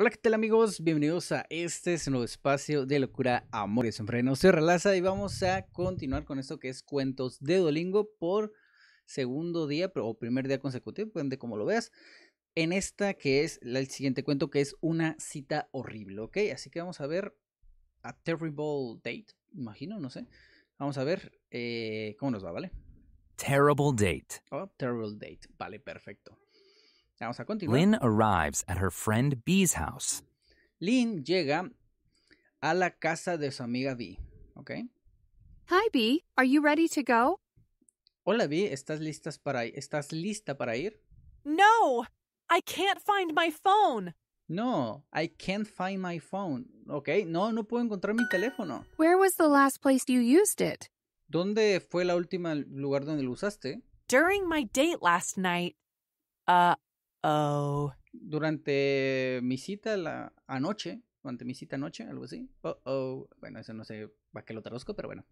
Hola, ¿qué tal amigos? Bienvenidos a este nuevo espacio de locura, amor y No se Relaza y vamos a continuar con esto que es cuentos de Dolingo por segundo día o primer día consecutivo, depende como lo veas. En esta que es el siguiente cuento que es una cita horrible, ¿ok? Así que vamos a ver a Terrible Date, imagino, no sé. Vamos a ver eh, cómo nos va, ¿vale? Terrible Date. Oh, terrible Date, vale, perfecto. Vamos a continuar. Lynn arrives at her friend B's house. Lynn llega a la casa de su amiga B. Okay. Hi B, are you ready to go? Hola B, ¿estás, listas para, ¿estás lista para ir? No, I can't find my phone. No, I can't find my phone. Ok, no, no puedo encontrar mi teléfono. Where was the last place you used it? ¿Dónde fue la última lugar donde lo usaste? During my date last night, uh, oh. Durante mi cita la, anoche, durante mi cita anoche, algo así. Oh, oh. Bueno, eso no sé para qué lo traduzco, pero bueno.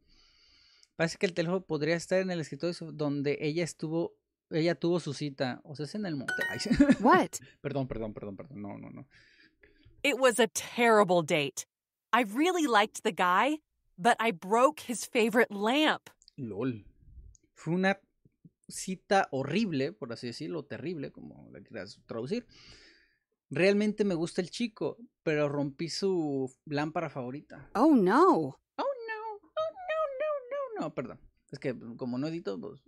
Parece que el teléfono podría estar en el escritorio donde ella estuvo, ella tuvo su cita. O sea, es en el monte What? perdón, perdón, perdón, perdón. No, no, no. It was a terrible date. I really liked the guy, but I broke his favorite lamp. LOL. Fue una cita horrible, por así decirlo, terrible, como la quieras traducir. Realmente me gusta el chico, pero rompí su lámpara favorita. Oh no. Oh no. Oh no, no, no, no. Perdón. Es que pues, como no edito, pues.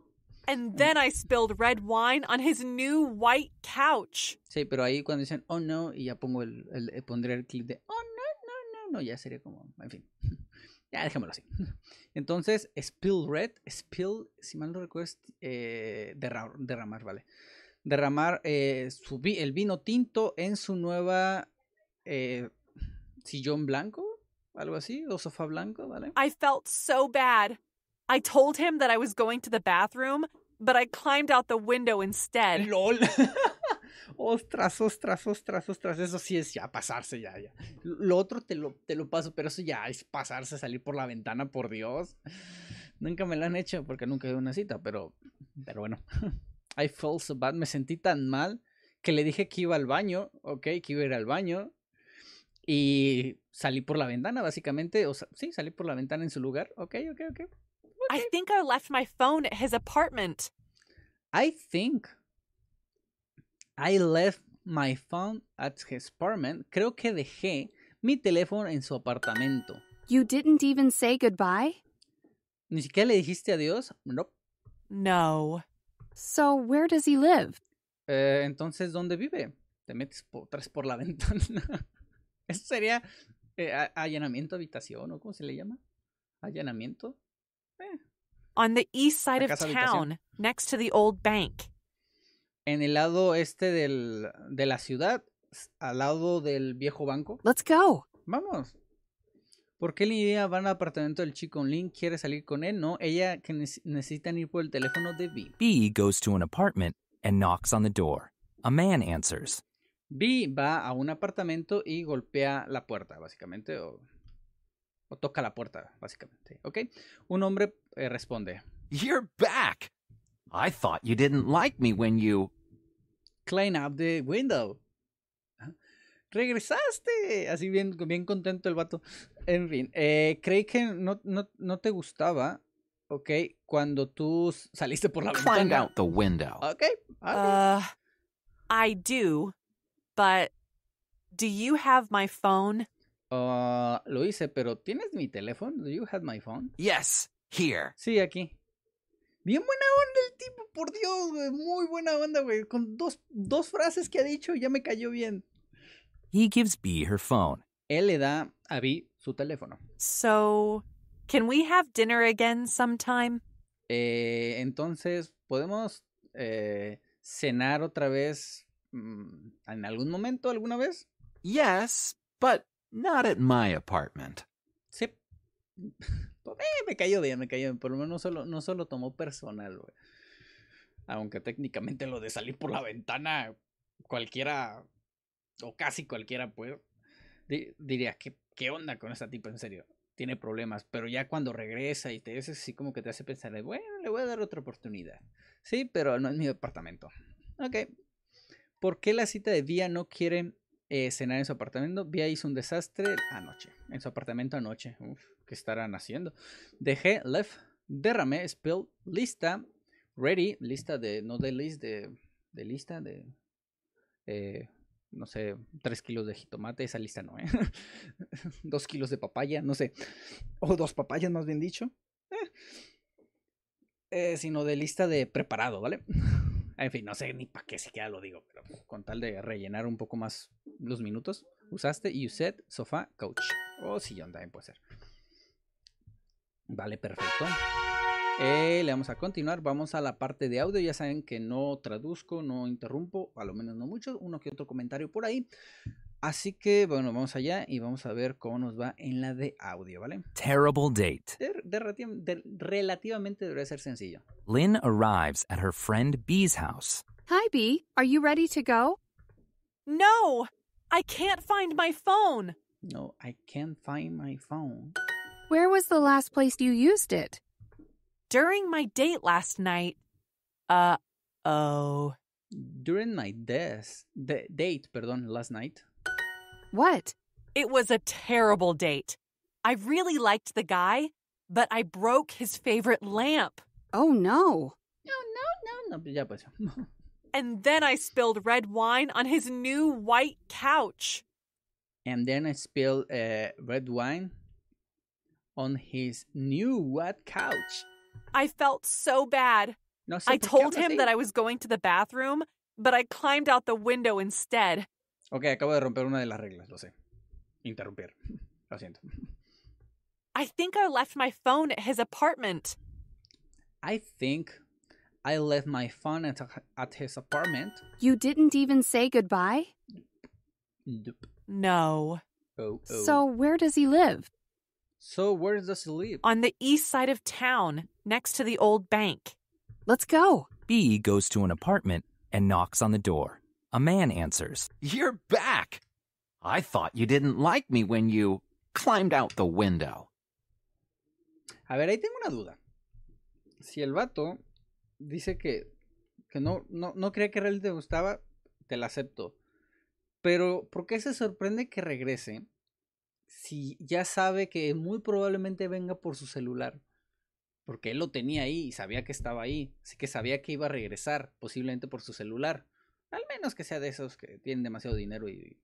And mm. then I spilled red wine on his new white couch. Sí, pero ahí cuando dicen oh no, y ya pongo el, pondré el eh, clip de oh no, no, no, no, ya sería como, en fin. Ya, así. Entonces, spill red, spill, si mal no recuerdo, eh, derramar, derramar, vale. Derramar eh, su, el vino tinto en su nueva eh, sillón blanco, algo así, o sofá blanco, ¿vale? I felt so bad. I told him that I was going to the bathroom, but I climbed out the window instead. LOL. ostras, ostras, ostras, ostras, eso sí es ya pasarse, ya, ya. Lo otro te lo, te lo paso, pero eso ya es pasarse, salir por la ventana, por Dios. Nunca me lo han hecho porque nunca he ido una cita, pero, pero bueno. I felt so bad, me sentí tan mal que le dije que iba al baño, ok, que iba a ir al baño. Y salí por la ventana, básicamente. O sea, sí, salí por la ventana en su lugar. Ok, ok, ok. okay. I think I left my phone at his apartment. I think. I left my phone at his apartment. Creo que dejé mi teléfono en su apartamento. You didn't even say goodbye? Ni siquiera le dijiste adiós. No. No. So where does he live? Eh, entonces, ¿dónde vive? Te metes por, por la ventana. Eso sería eh, allanamiento habitación, ¿o cómo se le llama? Allanamiento. Eh. On the east side of town, next to the old bank en el lado este del, de la ciudad, al lado del viejo banco. Let's go. Vamos. ¿Por qué Lidia va al apartamento del chico Link? ¿Quiere salir con él? No, ella que necesita ir por el teléfono de B. B goes to an apartment and knocks on the door. A man answers. B va a un apartamento y golpea la puerta, básicamente, o, toca la puerta, básicamente. ¿Ok? Un hombre eh, responde. You're back. I thought you didn't like me when you. Clean up the window. Ah, regresaste. Así bien, bien contento el vato. En fin, eh, creí que no, no, no te gustaba Ok, cuando tú saliste por la Climbed out the window. Okay. okay. Uh, I do, but do you have my phone? Uh, lo hice, pero ¿tienes mi teléfono? Do you have my phone? Yes, here. Sí, aquí. Bien buena onda el tipo, por Dios, Muy buena onda, güey. Con dos, dos frases que ha dicho, ya me cayó bien. He gives B her phone. Él le da a B su teléfono. So, can we have dinner again sometime? Eh, entonces, ¿podemos eh, cenar otra vez mm, en algún momento, alguna vez? Yes, but not at my apartment. Sí, pues, eh, me cayó bien, me cayó bien. Por lo menos no solo, no solo tomó personal, güey. Aunque técnicamente lo de salir por la ventana, cualquiera, o casi cualquiera, pues, diría, ¿qué, onda con esta tipo? En serio, tiene problemas. Pero ya cuando regresa y te dices, así como que te hace pensar, bueno, le voy a dar otra oportunidad. Sí, pero no es mi departamento. Ok. ¿Por qué la cita de día no quieren eh, cenar en su apartamento. Vía hizo un desastre anoche. En su apartamento anoche. Uf, ¿qué estarán haciendo? Dejé, left, derrame, spill, lista, ready, lista de, no de list, de, lista, de, eh, no sé, tres kilos de jitomate, esa lista no, ¿eh? dos kilos de papaya, no sé, o dos papayas más bien dicho, eh, sino de lista de preparado, ¿vale? Ah, en fin, no sé ni para qué se queda lo digo, pero con tal de rellenar un poco más los minutos, usaste y said sofá coach. o oh, sillón también puede ser. Vale, perfecto. Eh, le vamos a continuar, vamos a la parte de audio, ya saben que no traduzco, no interrumpo, a lo menos no mucho, uno que otro comentario por ahí. Así que bueno, vamos allá y vamos a ver cómo nos va en la de audio, ¿vale? Terrible date. De, de, de, relativamente debería ser sencillo. Lynn arrives at her friend Bee's house. Hi Bee, are you ready to go? No, I can't find my phone. No, I can't find my phone. Where was the last place you used it? During my date last night. Uh oh. During my date, perdón, last night. What? It was a terrible date. I really liked the guy, but I broke his favorite lamp. Oh no. No, no, no, no. and then I spilled red wine on his new white couch. And then I spilled uh, red wine on his new white couch. I felt so bad. No, I told him that I was going to the bathroom, but I climbed out the window instead. Ok, acabo de romper una de las reglas, lo sé. Interrumpir. Lo siento. I think I left my phone at his apartment. I think I left my phone at, at his apartment. You didn't even say goodbye? Nope. No. Oh, oh. So, where does he live? So, where does he live? On the east side of town, next to the old bank. Let's go. B goes to an apartment and knocks on the door. A man answers, You're back! I thought you didn't like me when you climbed out the window. A ver, ahí tengo una duda. Si el vato dice que, no, no, no creía que realmente te gustaba, te la acepto. Pero, ¿por qué se sorprende que regrese si ya sabe que muy probablemente venga por su celular? Porque él lo tenía ahí y sabía que estaba ahí. Así que sabía que iba a regresar, posiblemente por su celular. Al menos que sea de esos que tienen demasiado dinero y,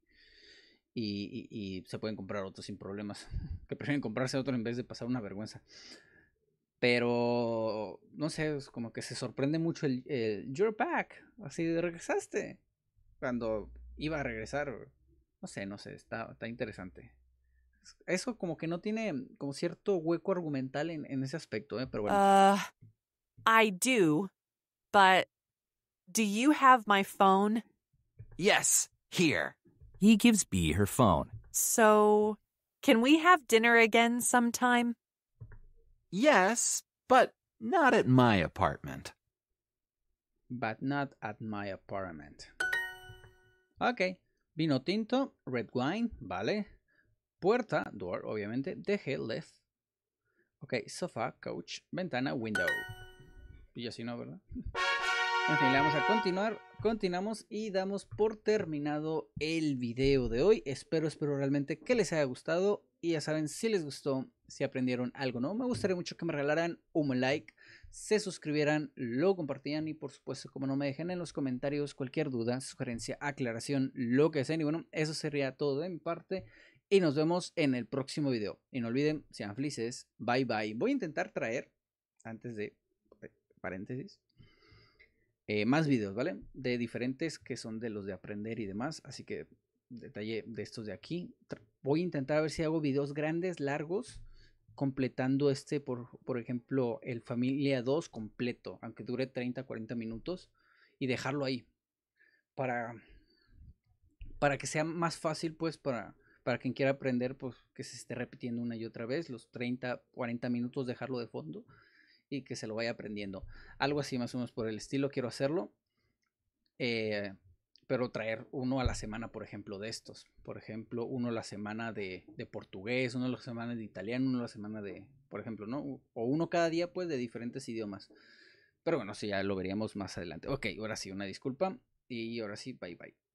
y, se pueden comprar otros sin problemas. que prefieren comprarse otro en vez de pasar una vergüenza. Pero, no sé, es como que se sorprende mucho el, You're back. Así regresaste. Cuando iba a regresar. No sé, no sé, está, está interesante. Eso como que no tiene como cierto hueco argumental en, ese aspecto, ¿eh? pero bueno. Ah, I do, but Do you have my phone? Yes, here. He gives B her phone. So, can we have dinner again sometime? Yes, but not at my apartment. But not at my apartment. Ok, vino tinto, red wine, vale. Puerta, door, obviamente. Deje, left. Ok, sofá, couch, ventana, window. Y así no, ¿verdad? En fin, vamos a continuar. Continuamos y damos por terminado el video de hoy. Espero, espero realmente que les haya gustado. Y ya saben, si les gustó, si aprendieron algo, ¿no? Me gustaría mucho que me regalaran un like, se suscribieran, lo compartían. y por supuesto, como no me dejen en los comentarios cualquier duda, sugerencia, aclaración, lo que sea. Y bueno, eso sería todo de mi parte y nos vemos en el próximo video. Y no olviden, sean felices, bye bye. Voy a intentar traer, antes de eh, paréntesis, eh, más videos, ¿vale? De diferentes que son de los de aprender y demás. Así que detalle de estos de aquí. Voy a intentar ver si hago videos grandes, largos, completando este, por, por ejemplo, el Familia 2 completo, aunque dure 30, 40 minutos, y dejarlo ahí. Para, para que sea más fácil, pues, para, para quien quiera aprender, pues, que se esté repitiendo una y otra vez, los 30, 40 minutos, dejarlo de fondo y que se lo vaya aprendiendo. Algo así más o menos por el estilo quiero hacerlo. Eh, pero traer uno a la semana, por ejemplo, de estos. Por ejemplo, uno a la semana de, de, portugués, uno a la semana de italiano, uno a la semana de, por ejemplo, ¿no? O uno cada día, pues, de diferentes idiomas. Pero bueno, sí, ya lo veríamos más adelante. Ok, ahora sí, una disculpa. Y ahora sí, bye bye.